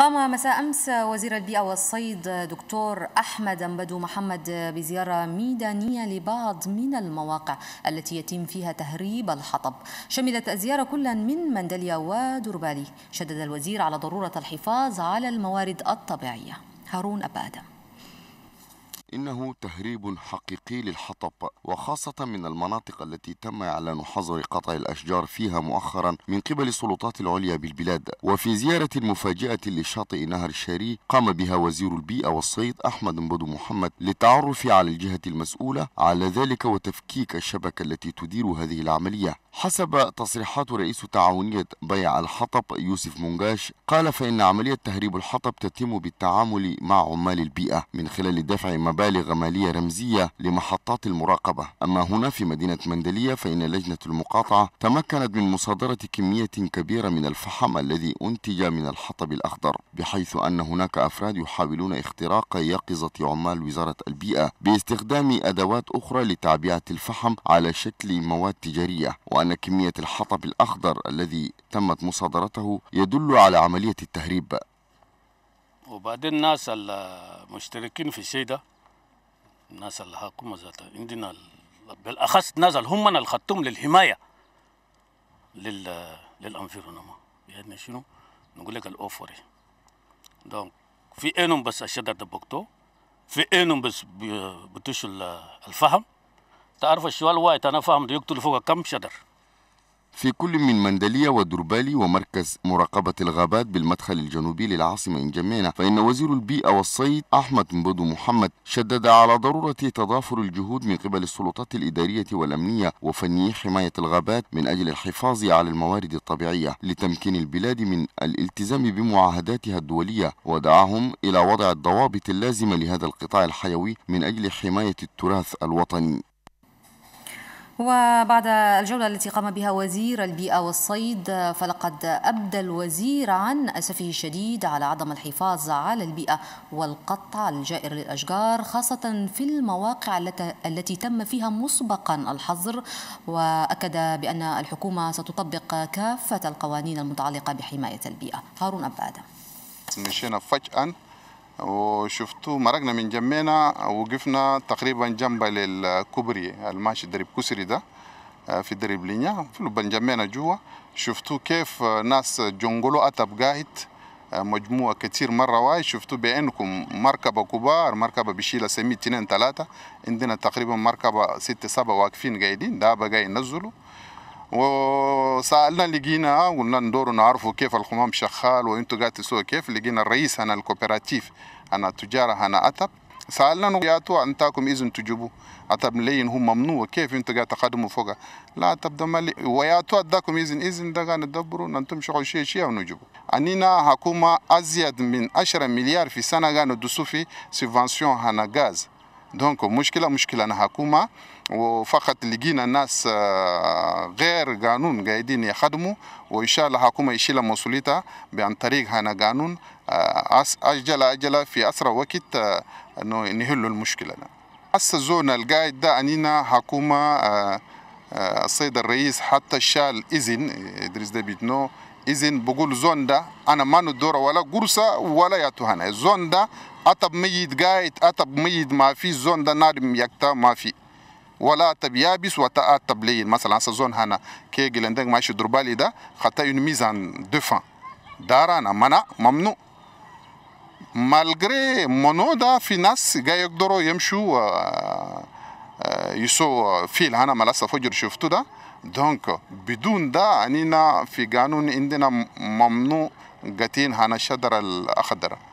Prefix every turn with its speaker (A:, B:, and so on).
A: قام مساء أمس وزير البيئة والصيد دكتور أحمد أنبدو محمد بزيارة ميدانية لبعض من المواقع التي يتم فيها تهريب الحطب شملت الزيارة كلا من مندليا ودربالي شدد الوزير على ضرورة الحفاظ على الموارد الطبيعية هارون أبادم
B: إنه تهريب حقيقي للحطب وخاصة من المناطق التي تم إعلان حظر قطع الأشجار فيها مؤخرا من قبل السلطات العليا بالبلاد وفي زيارة مفاجئة لشاطئ نهر الشاري قام بها وزير البيئة والصيد أحمد بدو محمد للتعرف على الجهة المسؤولة على ذلك وتفكيك الشبكة التي تدير هذه العملية حسب تصريحات رئيس تعاونية بيع الحطب يوسف مونجاش قال فإن عملية تهريب الحطب تتم بالتعامل مع عمال البيئة من خلال دفع مبالغ مالية رمزية لمحطات المراقبة أما هنا في مدينة مندلية فإن لجنة المقاطعة تمكنت من مصادرة كمية كبيرة من الفحم الذي أنتج من الحطب الأخضر بحيث أن هناك أفراد يحاولون اختراق يقظة عمال وزارة البيئة باستخدام أدوات أخرى لتعبئة الفحم على شكل مواد تجارية وأن كمية الحطب الأخضر الذي تمت مصادرته يدل على عملية التهريب
C: وبعدين الناس المشتركين في الشيء ده الناس اللي هاكم ذاتها عندنا بالاخص الناس اللي هم الخطوم للحمايه لل للانفيرونما يعني شنو نقول لك الاوفوري دونك في اينهم بس الشدة دبكتو في اينهم بس بتشل الفهم تعرف الشوال وايت انا فاهم يقتل فوق كم شدر
B: في كل من مندلية ودربالي ومركز مراقبة الغابات بالمدخل الجنوبي للعاصمة إن فإن وزير البيئة والصيد أحمد مبدو محمد شدد على ضرورة تضافر الجهود من قبل السلطات الإدارية والأمنية وفنيي حماية الغابات من أجل الحفاظ على الموارد الطبيعية لتمكين البلاد من الالتزام بمعاهداتها الدولية ودعاهم إلى وضع الضوابط اللازمة لهذا القطاع الحيوي من أجل حماية التراث الوطني
A: وبعد الجولة التي قام بها وزير البيئة والصيد فلقد أبدى الوزير عن أسفه الشديد على عدم الحفاظ على البيئة والقطع الجائر للأشجار خاصة في المواقع التي تم فيها مسبقا الحظر وأكد بأن الحكومة ستطبق كافة القوانين المتعلقة بحماية البيئة هارون أبادة
D: مشينا فجأة وشفتوا مرقنا من جمينا وقفنا تقريبا جنب للكوبري الماشي درب كسري ده آه، في درب لينيا في لبن جمينا جوا شفتوا كيف آه، ناس جونغولو أتب قاهت آه، مجموعة كتير مرة واي شفتوا بأنكم مركبة كبار مركبة بشيلة سمية تنين ثلاثة عندنا تقريبا مركبة ستة سبعة واقفين قاعدين ده بقى ينزلوا وسالنا لقينا قلنا ندور نعرفوا كيف الخمام شغال وانتوا قاعد تسووا كيف لقينا الرئيس انا الكوبراتيف انا تجاره انا اتب سالنا ياتوا انتاكم اذن تجيبوا اتب لين هم ممنوع كيف انتوا قاعد تقدموا فوق لا اتب ده مالي وياتوا اداكم اذن اذن ده قاعد ندبروا ننتم شغل شيء شيء ونجيبوا انينا حكومه ازيد من 10 مليار في سنه قاعد ندوسوا في سبفانسيون هنا غاز دونك مشكله مشكله انا حكومه وفقط لقينا ناس آه، غير قانون قاعدين يخدموا وان شاء الله حكومه يشيل مسؤوليتها بان طريق هنا قانون آه، اجل اجل في اسرع وقت آه، انه نحل المشكله هسه زون القايد ده انينا حكومه السيد الرئيس حتى شال اذن ادريس بيتنو اذن بقول زون ده انا ما ندور ولا قرصه ولا يا هنا زون ده أطب ميت قايت أطب ميت ما في زون ده نار يكتا ما في ولا أطب يابس وتا أطب لين مثلا زون هانا كي جلندك ماشي دربالي ده خطا une mise en دارانا منع ممنوع مالغري منو ده في ناس جاي يقدروا يمشوا آه، آه، يسو فيل هانا ملاسة فجر شفتو ده دونك بدون ده أنينا في قانون عندنا ممنوع قتين هانا الشجرة الأخضر